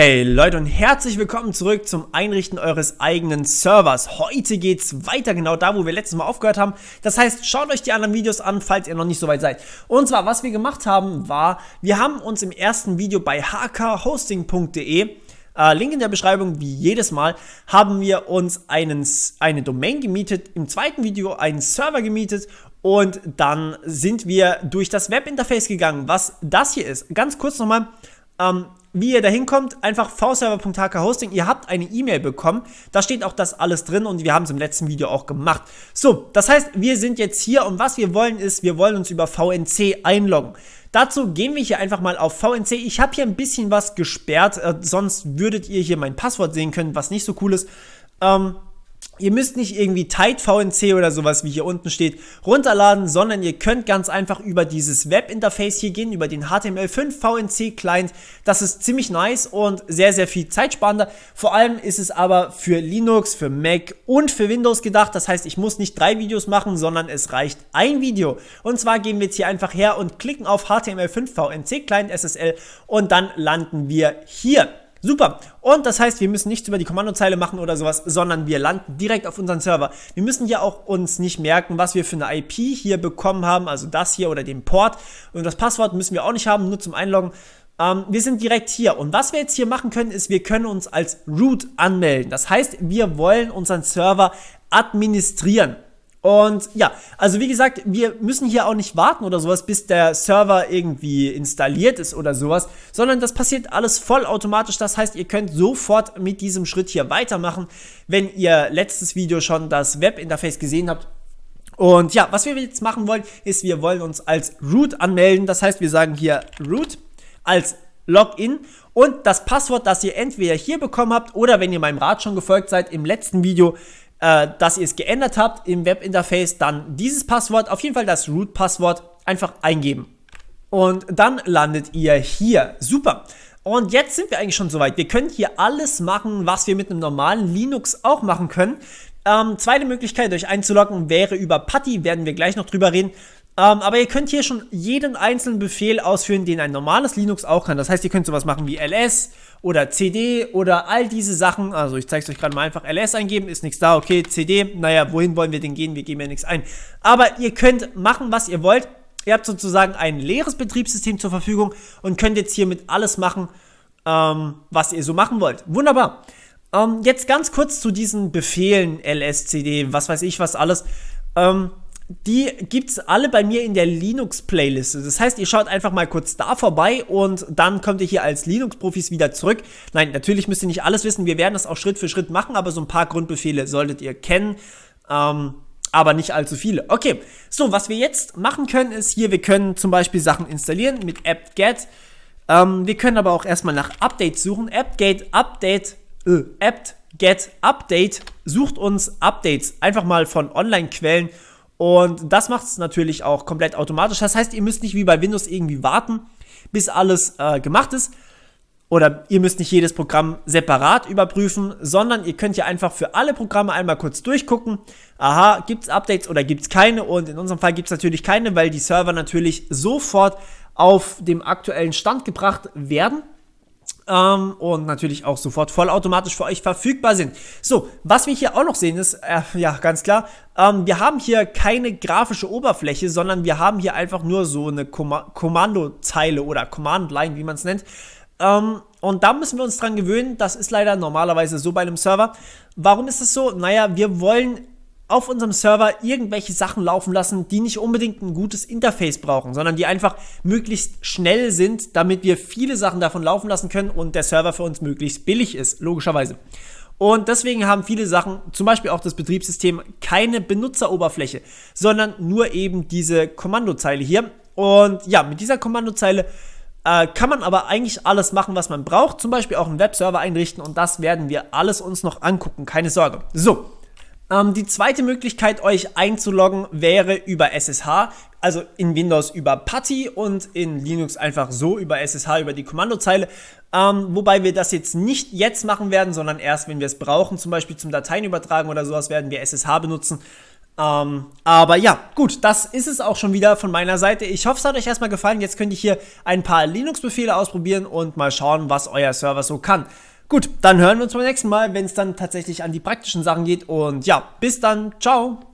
Hey Leute und herzlich willkommen zurück zum Einrichten eures eigenen Servers. Heute geht's weiter genau da, wo wir letztes Mal aufgehört haben. Das heißt, schaut euch die anderen Videos an, falls ihr noch nicht so weit seid. Und zwar, was wir gemacht haben, war, wir haben uns im ersten Video bei hkhosting.de äh, Link in der Beschreibung, wie jedes Mal, haben wir uns einen, eine Domain gemietet, im zweiten Video einen Server gemietet und dann sind wir durch das Webinterface gegangen, was das hier ist. Ganz kurz nochmal, ähm, wie ihr da hinkommt, einfach vserver.hk-hosting. Ihr habt eine E-Mail bekommen. Da steht auch das alles drin und wir haben es im letzten Video auch gemacht. So, das heißt, wir sind jetzt hier und was wir wollen ist, wir wollen uns über VNC einloggen. Dazu gehen wir hier einfach mal auf VNC. Ich habe hier ein bisschen was gesperrt, äh, sonst würdet ihr hier mein Passwort sehen können, was nicht so cool ist. Ähm, Ihr müsst nicht irgendwie Tide VNC oder sowas, wie hier unten steht, runterladen, sondern ihr könnt ganz einfach über dieses Webinterface hier gehen, über den HTML5 VNC Client. Das ist ziemlich nice und sehr, sehr viel zeitsparender. Vor allem ist es aber für Linux, für Mac und für Windows gedacht. Das heißt, ich muss nicht drei Videos machen, sondern es reicht ein Video. Und zwar gehen wir jetzt hier einfach her und klicken auf HTML5 VNC Client SSL und dann landen wir hier. Super. Und das heißt, wir müssen nichts über die Kommandozeile machen oder sowas, sondern wir landen direkt auf unseren Server. Wir müssen ja auch uns nicht merken, was wir für eine IP hier bekommen haben, also das hier oder den Port. Und das Passwort müssen wir auch nicht haben, nur zum Einloggen. Ähm, wir sind direkt hier. Und was wir jetzt hier machen können, ist, wir können uns als Root anmelden. Das heißt, wir wollen unseren Server administrieren. Und ja, also wie gesagt, wir müssen hier auch nicht warten oder sowas, bis der Server irgendwie installiert ist oder sowas, sondern das passiert alles vollautomatisch. Das heißt, ihr könnt sofort mit diesem Schritt hier weitermachen, wenn ihr letztes Video schon das Webinterface gesehen habt. Und ja, was wir jetzt machen wollen, ist, wir wollen uns als Root anmelden. Das heißt, wir sagen hier Root als Login und das Passwort, das ihr entweder hier bekommen habt oder wenn ihr meinem Rat schon gefolgt seid im letzten Video, äh, dass ihr es geändert habt im Webinterface, dann dieses Passwort, auf jeden Fall das Root-Passwort, einfach eingeben. Und dann landet ihr hier. Super. Und jetzt sind wir eigentlich schon soweit. Wir können hier alles machen, was wir mit einem normalen Linux auch machen können. Ähm, zweite Möglichkeit, euch einzuloggen, wäre über Putty, werden wir gleich noch drüber reden. Ähm, aber ihr könnt hier schon jeden einzelnen Befehl ausführen, den ein normales Linux auch kann. Das heißt, ihr könnt sowas machen wie ls, oder CD oder all diese Sachen. Also ich zeige es euch gerade mal einfach. LS eingeben, ist nichts da, okay, CD. Naja, wohin wollen wir denn gehen? Wir geben ja nichts ein. Aber ihr könnt machen, was ihr wollt. Ihr habt sozusagen ein leeres Betriebssystem zur Verfügung und könnt jetzt hiermit alles machen, ähm, was ihr so machen wollt. Wunderbar. Ähm, jetzt ganz kurz zu diesen Befehlen LS, CD, was weiß ich, was alles. Ähm, die gibt es alle bei mir in der Linux-Playlist. Das heißt, ihr schaut einfach mal kurz da vorbei und dann kommt ihr hier als Linux-Profis wieder zurück. Nein, natürlich müsst ihr nicht alles wissen. Wir werden das auch Schritt für Schritt machen, aber so ein paar Grundbefehle solltet ihr kennen. Ähm, aber nicht allzu viele. Okay, so, was wir jetzt machen können, ist hier, wir können zum Beispiel Sachen installieren mit apt-get. Ähm, wir können aber auch erstmal nach Updates suchen. apt-get, Update, äh, apt-get, Update sucht uns Updates. Einfach mal von Online-Quellen und das macht es natürlich auch komplett automatisch. Das heißt, ihr müsst nicht wie bei Windows irgendwie warten, bis alles äh, gemacht ist. Oder ihr müsst nicht jedes Programm separat überprüfen, sondern ihr könnt ja einfach für alle Programme einmal kurz durchgucken. Aha, gibt es Updates oder gibt es keine? Und in unserem Fall gibt es natürlich keine, weil die Server natürlich sofort auf dem aktuellen Stand gebracht werden ähm, und natürlich auch sofort vollautomatisch für euch verfügbar sind. So, was wir hier auch noch sehen ist, äh, ja ganz klar, ähm, wir haben hier keine grafische Oberfläche, sondern wir haben hier einfach nur so eine Kom Kommandozeile oder Command Line, wie man es nennt. Ähm, und da müssen wir uns dran gewöhnen, das ist leider normalerweise so bei einem Server. Warum ist das so? Naja, wir wollen auf unserem Server irgendwelche Sachen laufen lassen, die nicht unbedingt ein gutes Interface brauchen, sondern die einfach möglichst schnell sind, damit wir viele Sachen davon laufen lassen können und der Server für uns möglichst billig ist, logischerweise. Und deswegen haben viele Sachen, zum Beispiel auch das Betriebssystem, keine Benutzeroberfläche, sondern nur eben diese Kommandozeile hier. Und ja, mit dieser Kommandozeile äh, kann man aber eigentlich alles machen, was man braucht, zum Beispiel auch einen Webserver einrichten und das werden wir alles uns noch angucken, keine Sorge. So, ähm, die zweite Möglichkeit, euch einzuloggen, wäre über SSH, also in Windows über PuTTY und in Linux einfach so über SSH, über die Kommandozeile. Ähm, wobei wir das jetzt nicht jetzt machen werden, sondern erst, wenn wir es brauchen, zum Beispiel zum Dateien übertragen oder sowas, werden wir SSH benutzen. Ähm, aber ja, gut, das ist es auch schon wieder von meiner Seite. Ich hoffe, es hat euch erstmal gefallen. Jetzt könnt ihr hier ein paar Linux-Befehle ausprobieren und mal schauen, was euer Server so kann. Gut, dann hören wir uns beim nächsten Mal, wenn es dann tatsächlich an die praktischen Sachen geht. Und ja, bis dann. Ciao.